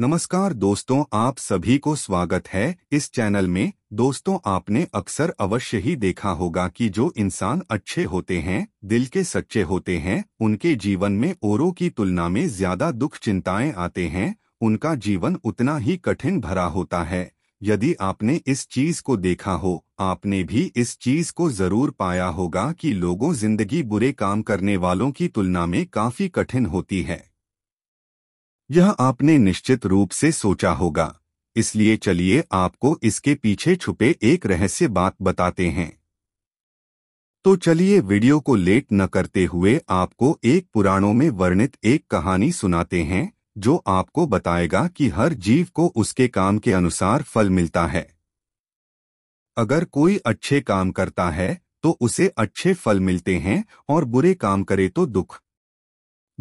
नमस्कार दोस्तों आप सभी को स्वागत है इस चैनल में दोस्तों आपने अक्सर अवश्य ही देखा होगा कि जो इंसान अच्छे होते हैं दिल के सच्चे होते हैं उनके जीवन में औरों की तुलना में ज्यादा दुख चिंताएं आते हैं उनका जीवन उतना ही कठिन भरा होता है यदि आपने इस चीज को देखा हो आपने भी इस चीज को जरूर पाया होगा कि लोगों जिंदगी बुरे काम करने वालों की तुलना में काफी कठिन होती है यह आपने निश्चित रूप से सोचा होगा इसलिए चलिए आपको इसके पीछे छुपे एक रहस्य बात बताते हैं तो चलिए वीडियो को लेट न करते हुए आपको एक पुराणों में वर्णित एक कहानी सुनाते हैं जो आपको बताएगा कि हर जीव को उसके काम के अनुसार फल मिलता है अगर कोई अच्छे काम करता है तो उसे अच्छे फल मिलते हैं और बुरे काम करे तो दुख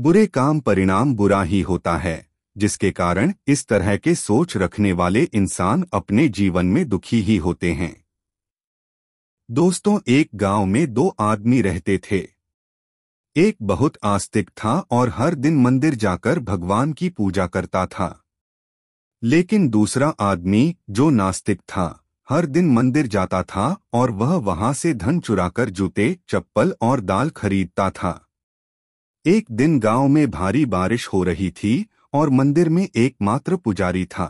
बुरे काम परिणाम बुरा ही होता है जिसके कारण इस तरह के सोच रखने वाले इंसान अपने जीवन में दुखी ही होते हैं दोस्तों एक गांव में दो आदमी रहते थे एक बहुत आस्तिक था और हर दिन मंदिर जाकर भगवान की पूजा करता था लेकिन दूसरा आदमी जो नास्तिक था हर दिन मंदिर जाता था और वह वहां से धन चुराकर जूते चप्पल और दाल खरीदता था एक दिन गांव में भारी बारिश हो रही थी और मंदिर में एकमात्र पुजारी था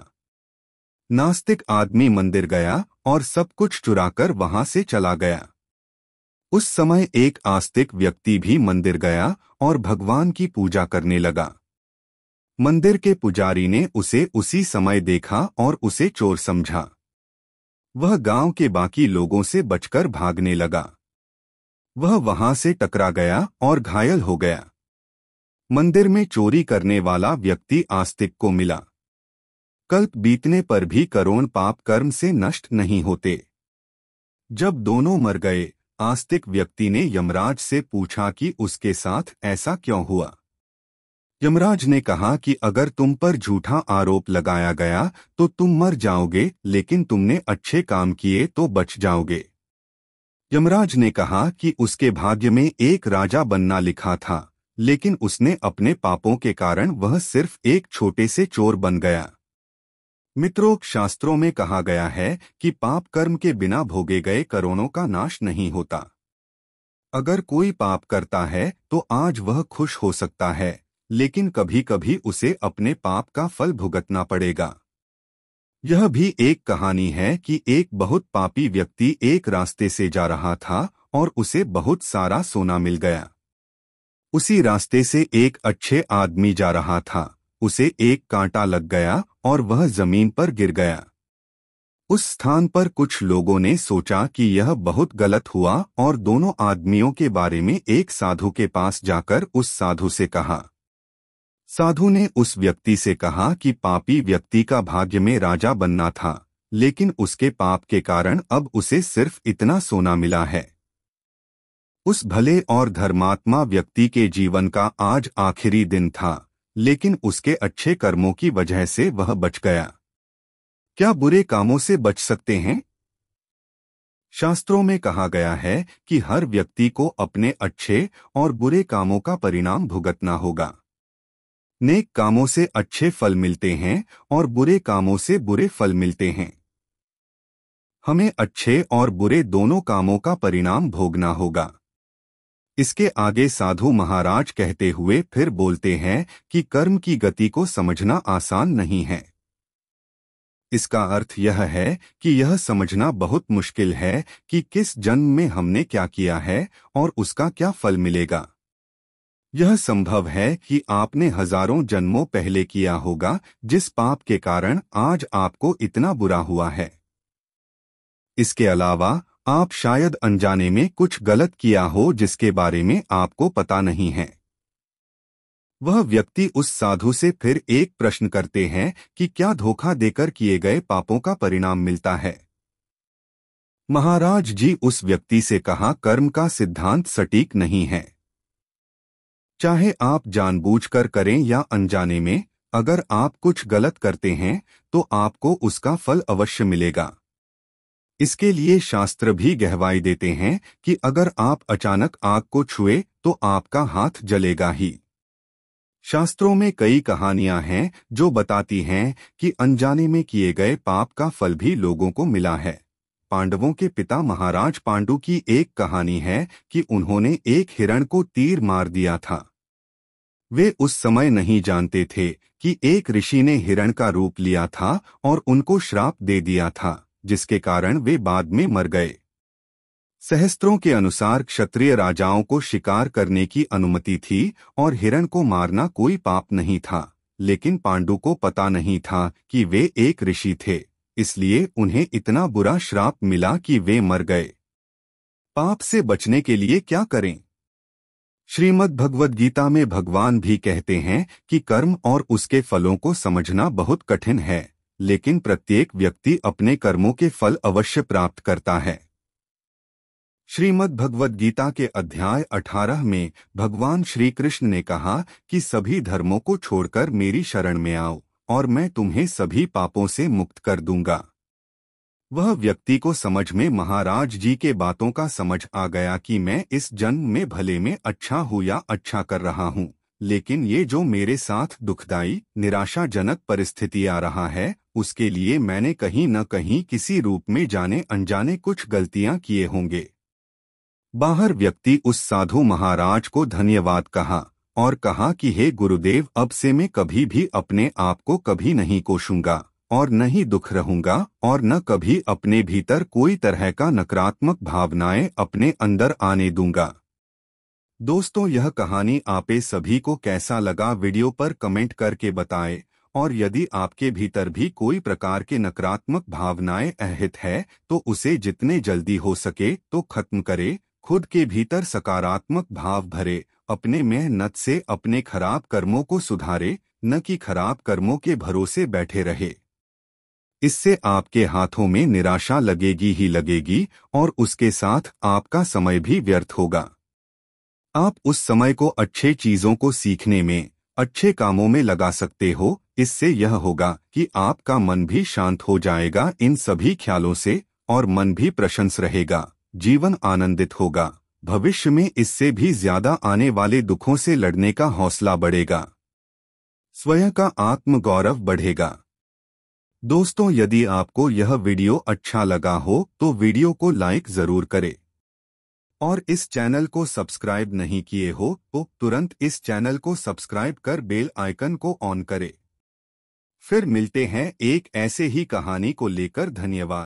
नास्तिक आदमी मंदिर गया और सब कुछ चुराकर वहां से चला गया उस समय एक आस्तिक व्यक्ति भी मंदिर गया और भगवान की पूजा करने लगा मंदिर के पुजारी ने उसे उसी समय देखा और उसे चोर समझा वह गांव के बाकी लोगों से बचकर भागने लगा वह वहां से टकरा गया और घायल हो गया मंदिर में चोरी करने वाला व्यक्ति आस्तिक को मिला कल्प बीतने पर भी करोण पाप कर्म से नष्ट नहीं होते जब दोनों मर गए आस्तिक व्यक्ति ने यमराज से पूछा कि उसके साथ ऐसा क्यों हुआ यमराज ने कहा कि अगर तुम पर झूठा आरोप लगाया गया तो तुम मर जाओगे लेकिन तुमने अच्छे काम किए तो बच जाओगे यमराज ने कहा कि उसके भाग्य में एक राजा बनना लिखा था लेकिन उसने अपने पापों के कारण वह सिर्फ एक छोटे से चोर बन गया मित्रों शास्त्रों में कहा गया है कि पाप कर्म के बिना भोगे गए करोड़ों का नाश नहीं होता अगर कोई पाप करता है तो आज वह खुश हो सकता है लेकिन कभी कभी उसे अपने पाप का फल भुगतना पड़ेगा यह भी एक कहानी है कि एक बहुत पापी व्यक्ति एक रास्ते से जा रहा था और उसे बहुत सारा सोना मिल गया उसी रास्ते से एक अच्छे आदमी जा रहा था उसे एक कांटा लग गया और वह जमीन पर गिर गया उस स्थान पर कुछ लोगों ने सोचा कि यह बहुत गलत हुआ और दोनों आदमियों के बारे में एक साधु के पास जाकर उस साधु से कहा साधु ने उस व्यक्ति से कहा कि पापी व्यक्ति का भाग्य में राजा बनना था लेकिन उसके पाप के कारण अब उसे सिर्फ इतना सोना मिला है उस भले और धर्मात्मा व्यक्ति के जीवन का आज आखिरी दिन था लेकिन उसके अच्छे कर्मों की वजह से वह बच गया क्या बुरे कामों से बच सकते हैं शास्त्रों में कहा गया है कि हर व्यक्ति को अपने अच्छे और बुरे कामों का परिणाम भुगतना होगा नेक कामों से अच्छे फल मिलते हैं और बुरे कामों से बुरे फल मिलते हैं हमें अच्छे और बुरे दोनों कामों का परिणाम भोगना होगा इसके आगे साधु महाराज कहते हुए फिर बोलते हैं कि कर्म की गति को समझना आसान नहीं है इसका अर्थ यह है कि यह समझना बहुत मुश्किल है कि किस जन्म में हमने क्या किया है और उसका क्या फल मिलेगा यह संभव है कि आपने हजारों जन्मों पहले किया होगा जिस पाप के कारण आज आपको इतना बुरा हुआ है इसके अलावा आप शायद अनजाने में कुछ गलत किया हो जिसके बारे में आपको पता नहीं है वह व्यक्ति उस साधु से फिर एक प्रश्न करते हैं कि क्या धोखा देकर किए गए पापों का परिणाम मिलता है महाराज जी उस व्यक्ति से कहा कर्म का सिद्धांत सटीक नहीं है चाहे आप जानबूझकर करें या अनजाने में अगर आप कुछ गलत करते हैं तो आपको उसका फल अवश्य मिलेगा इसके लिए शास्त्र भी गहवाई देते हैं कि अगर आप अचानक आग को छुए तो आपका हाथ जलेगा ही शास्त्रों में कई कहानियां हैं जो बताती हैं कि अनजाने में किए गए पाप का फल भी लोगों को मिला है पांडवों के पिता महाराज पांडु की एक कहानी है कि उन्होंने एक हिरण को तीर मार दिया था वे उस समय नहीं जानते थे कि एक ऋषि ने हिरण का रूप लिया था और उनको श्राप दे दिया था जिसके कारण वे बाद में मर गए सहस्त्रों के अनुसार क्षत्रिय राजाओं को शिकार करने की अनुमति थी और हिरण को मारना कोई पाप नहीं था लेकिन पांडु को पता नहीं था कि वे एक ऋषि थे इसलिए उन्हें इतना बुरा श्राप मिला कि वे मर गए पाप से बचने के लिए क्या करें श्रीमद् भगवद गीता में भगवान भी कहते हैं कि कर्म और उसके फलों को समझना बहुत कठिन है लेकिन प्रत्येक व्यक्ति अपने कर्मों के फल अवश्य प्राप्त करता है श्रीमद् भगवद गीता के अध्याय 18 में भगवान श्री कृष्ण ने कहा कि सभी धर्मों को छोड़कर मेरी शरण में आओ और मैं तुम्हें सभी पापों से मुक्त कर दूंगा वह व्यक्ति को समझ में महाराज जी के बातों का समझ आ गया कि मैं इस जन्म में भले में अच्छा हूँ या अच्छा कर रहा हूँ लेकिन ये जो मेरे साथ दुखदाई निराशाजनक परिस्थिति आ रहा है उसके लिए मैंने कहीं न कहीं किसी रूप में जाने अनजाने कुछ गलतियां किए होंगे बाहर व्यक्ति उस साधु महाराज को धन्यवाद कहा और कहा कि हे गुरुदेव अब से मैं कभी भी अपने आप को कभी नहीं कोशूंगा और न ही दुख रहूंगा और न कभी अपने भीतर कोई तरह का नकारात्मक भावनाएं अपने अंदर आने दूंगा दोस्तों यह कहानी आपे सभी को कैसा लगा वीडियो पर कमेंट करके बताएं और यदि आपके भीतर भी कोई प्रकार के नकारात्मक भावनाएं अहित है तो उसे जितने जल्दी हो सके तो खत्म करे खुद के भीतर सकारात्मक भाव भरे अपने मेहनत से अपने खराब कर्मों को सुधारे न कि खराब कर्मों के भरोसे बैठे रहे इससे आपके हाथों में निराशा लगेगी ही लगेगी और उसके साथ आपका समय भी व्यर्थ होगा आप उस समय को अच्छे चीजों को सीखने में अच्छे कामों में लगा सकते हो इससे यह होगा कि आपका मन भी शांत हो जाएगा इन सभी ख्यालों से और मन भी प्रशंस रहेगा जीवन आनंदित होगा भविष्य में इससे भी ज्यादा आने वाले दुखों से लड़ने का हौसला बढ़ेगा स्वयं का आत्मगौरव बढ़ेगा दोस्तों यदि आपको यह वीडियो अच्छा लगा हो तो वीडियो को लाइक जरूर करें और इस चैनल को सब्सक्राइब नहीं किए हो तो तुरंत इस चैनल को सब्सक्राइब कर बेल आइकन को ऑन करें फिर मिलते हैं एक ऐसे ही कहानी को लेकर धन्यवाद